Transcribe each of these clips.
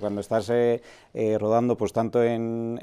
cuando estás eh, eh, rodando, pues tanto en,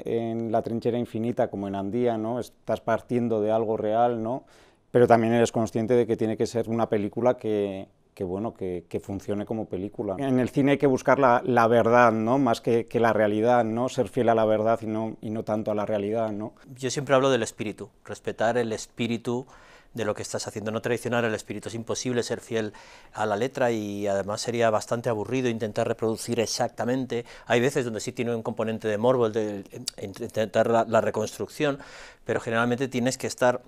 La trinchera infinita como en Andía, ¿no? Estás partiendo de algo real, ¿no? Pero también eres consciente de que tiene que ser una película que, que bueno, que, funcione como película. En el cine hay que buscar la, verdad, ¿no? Más que, que, la realidad, ¿no? Ser fiel a la verdad y no, y no tanto a la realidad, ¿no? Yo siempre hablo del espíritu, respetar el espíritu de lo que estás haciendo. No traicionar el espíritu, es imposible ser fiel a la letra y además sería bastante aburrido intentar reproducir exactamente. Hay veces donde sí tiene un componente de morbo de intentar la, reconstrucción, pero generalmente tienes que estar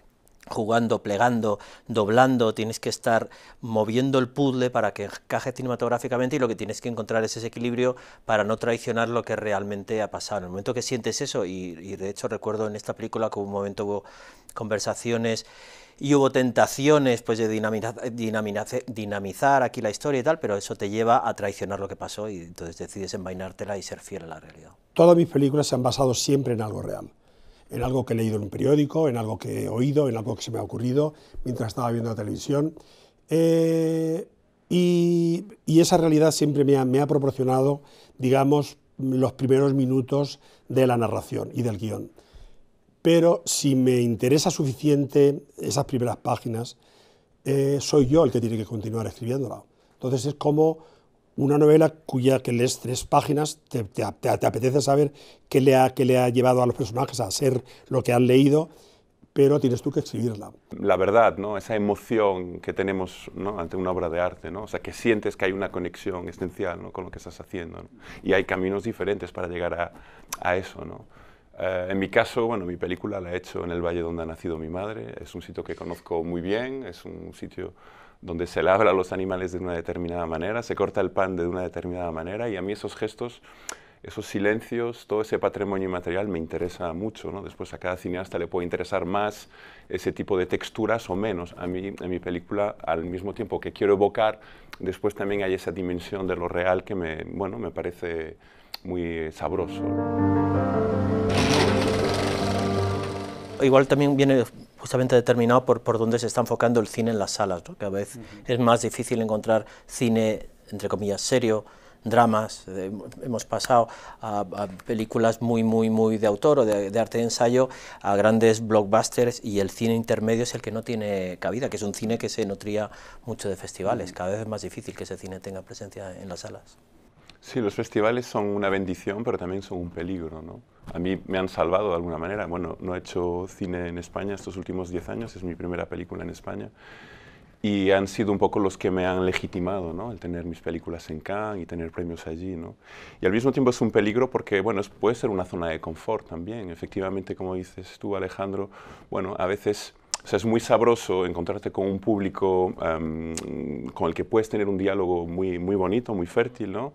jugando, plegando, doblando, tienes que estar moviendo el puzzle para que encaje cinematográficamente y lo que tienes que encontrar es ese equilibrio para no traicionar lo que realmente ha pasado. En el momento que sientes eso, y, de hecho recuerdo en esta película como un momento hubo conversaciones y hubo tentaciones pues, de dinamizar, aquí la historia y tal, pero eso te lleva a traicionar lo que pasó y entonces decides envainártela y ser fiel a la realidad. Todas mis películas se han basado siempre en algo real, en algo que he leído en un periódico, en algo que he oído, en algo que se me ha ocurrido mientras estaba viendo la televisión. Eh, y, esa realidad siempre me me ha proporcionado, digamos, los primeros minutos de la narración y del guión pero si me interesa suficiente esas primeras páginas, eh, soy yo el que tiene que continuar escribiéndola. Entonces es como una novela cuya que lees tres páginas, te, apetece saber qué le, ha, llevado a los personajes a ser lo que han leído, pero tienes tú que escribirla. La verdad, ¿no? esa emoción que tenemos ante una obra de arte, ¿no? o sea, que sientes que hay una conexión esencial con lo que estás haciendo. Y hay caminos diferentes para llegar a, eso. Eh, en mi caso, bueno, mi película la he hecho en el valle donde ha nacido mi madre. Es un sitio que conozco muy bien, es un sitio donde se labra a los animales de una determinada manera, se corta el pan de una determinada manera y a mí esos gestos, esos silencios, todo ese patrimonio inmaterial me interesa mucho. Después a cada cineasta le puede interesar más ese tipo de texturas o menos. A mí en mi película, al mismo tiempo que quiero evocar, después también hay esa dimensión de lo real que me, bueno, me parece muy eh, sabroso. Igual también viene justamente determinado por, por dónde se está enfocando el cine en las salas, ...cada vez es más difícil encontrar cine, entre comillas, serio, dramas, eh, hemos pasado a, películas muy, muy, muy de autor o de, de, arte de ensayo, a grandes blockbusters y el cine intermedio es el que no tiene cabida, que es un cine que se nutría mucho de festivales, cada vez es más difícil que ese cine tenga presencia en las salas. Sí, los festivales son una bendición, pero también son un peligro, ¿no? A mí me han salvado de alguna manera. Bueno, no he hecho cine en España estos últimos 10 años, es mi primera película en España. Y han sido un poco los que me han legitimado, ¿no? El tener mis películas en Cannes y tener premios allí, ¿no? Y al mismo tiempo es un peligro porque, bueno, puede ser una zona de confort también. Efectivamente, como dices tú, Alejandro, bueno, a veces... es muy sabroso encontrarte con un público con el que puedes tener un diálogo muy, muy bonito, muy fértil, ¿no?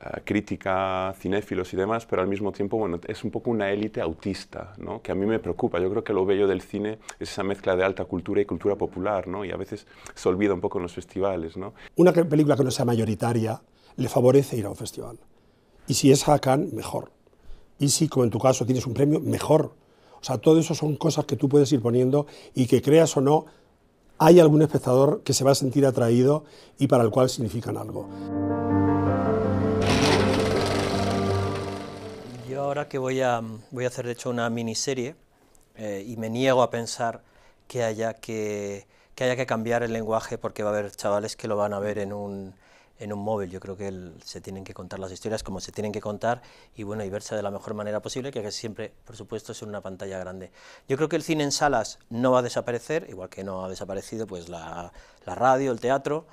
Eh, crítica, cinéfilos y demás, pero al mismo tiempo, bueno, es un poco una élite autista, ¿no? Que a mí me preocupa. Yo creo que lo bello del cine es esa mezcla de alta cultura y cultura popular, ¿no? Y a veces se olvida un poco en los festivales, ¿no? Una película que no sea mayoritaria le favorece ir a un festival. Y si es Hakan, mejor. Y si, como en tu caso, tienes un premio, mejor. O sea, todo eso son cosas que tú puedes ir poniendo y que creas o no, hay algún espectador que se va a sentir atraído y para el cual significan algo. Yo ahora que voy a, voy a hacer de hecho una miniserie eh, y me niego a pensar que haya que, que haya que cambiar el lenguaje porque va a haber chavales que lo van a ver en un, en un móvil. Yo creo que se tienen que contar las historias como se tienen que contar y bueno, y verse de la mejor manera posible, que siempre, por supuesto, es una pantalla grande. Yo creo que el cine en salas no va a desaparecer, igual que no ha desaparecido pues la, la radio, el teatro.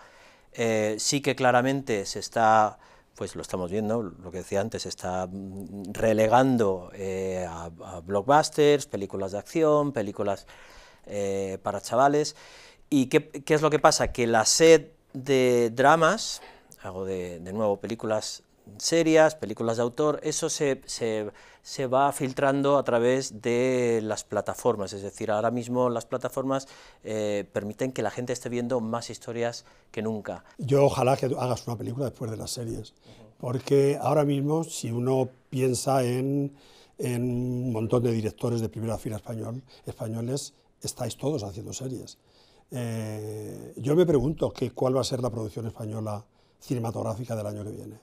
Eh, sí que claramente se está pues lo estamos viendo, lo que decía antes, está mm, relegando eh, a, blockbusters, películas de acción, películas eh, para chavales. ¿Y qué, es lo que pasa? Que la sed de dramas, hago de nuevo películas serias, películas de autor, eso se, va filtrando a través de las plataformas, es decir, ahora mismo las plataformas eh, permiten que la gente esté viendo más historias que nunca. Yo ojalá que hagas una película después de las series, porque ahora mismo si uno piensa en, un montón de directores de primera fila español, españoles, estáis todos haciendo series. Eh, yo me pregunto cuál va a ser la producción española cinematográfica del año que viene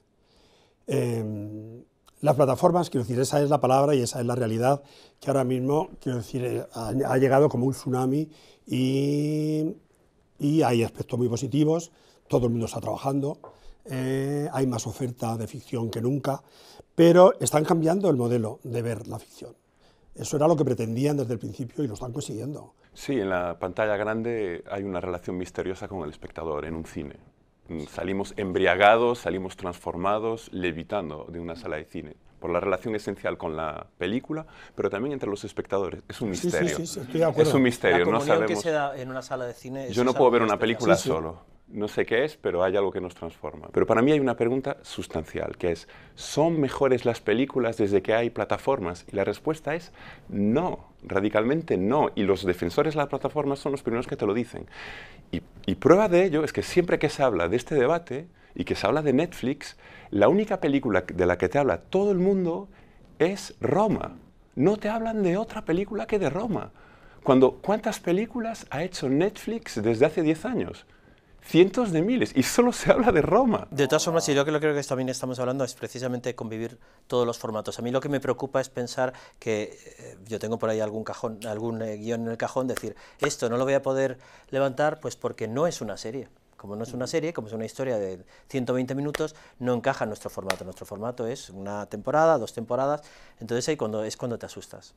Em, las plataformas, quiero decir, esa es la palabra y esa es la realidad que ahora mismo, quiero decir, eh, ha, llegado como un tsunami y, y, hay aspectos muy positivos, todo el mundo está trabajando, eh, hay más oferta de ficción que nunca, pero están cambiando el modelo de ver la ficción. Eso era lo que pretendían desde el principio y lo están consiguiendo. Sí, en la pantalla grande hay una relación misteriosa con el espectador en un cine. Mm, salimos embriagados, salimos transformados, levitando de una sala de cine por la relación esencial con la película, pero también entre los espectadores. Es un misterio. Sí, sí, sí, estoy de acuerdo. Es un misterio. no sabemos. se da en una sala de cine. Yo no puedo ver una película solo no sé qué es, pero hay algo que nos transforma. Pero para mí hay una pregunta sustancial, que es, ¿son mejores las películas desde que hay plataformas? Y la respuesta es no, radicalmente no. Y los defensores de las plataformas son los primeros que te lo dicen. Y, prueba de ello es que siempre que se habla de este debate y que se habla de Netflix, la única película de la que te habla todo el mundo es Roma. No te hablan de otra película que de Roma. Cuando, ¿Cuántas películas ha hecho Netflix desde hace 10 años? cientos de miles, y solo se habla de Roma. De todas formas, y yo creo que también estamos hablando es precisamente convivir todos los formatos. A mí lo que me preocupa es pensar que eh, yo tengo por ahí algún cajón, algún eh, guión en el cajón, decir, esto no lo voy a poder levantar, pues porque no es una serie. Como no es una serie, como es una historia de 120 minutos, no encaja en nuestro formato. Nuestro formato es una temporada, dos temporadas, entonces ahí cuando, es cuando te asustas.